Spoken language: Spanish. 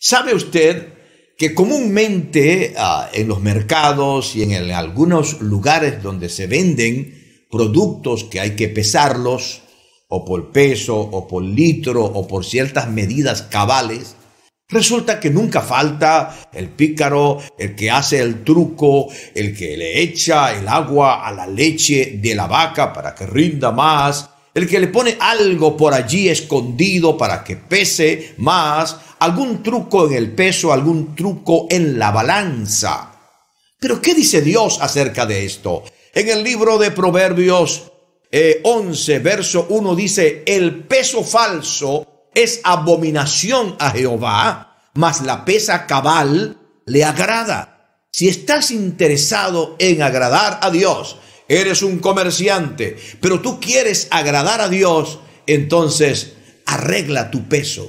¿Sabe usted que comúnmente ah, en los mercados y en algunos lugares donde se venden productos que hay que pesarlos, o por peso, o por litro, o por ciertas medidas cabales, Resulta que nunca falta el pícaro, el que hace el truco, el que le echa el agua a la leche de la vaca para que rinda más, el que le pone algo por allí escondido para que pese más, algún truco en el peso, algún truco en la balanza. Pero ¿qué dice Dios acerca de esto? En el libro de Proverbios 11, eh, verso 1 dice, el peso falso es abominación a Jehová, mas la pesa cabal le agrada. Si estás interesado en agradar a Dios, eres un comerciante, pero tú quieres agradar a Dios, entonces arregla tu peso.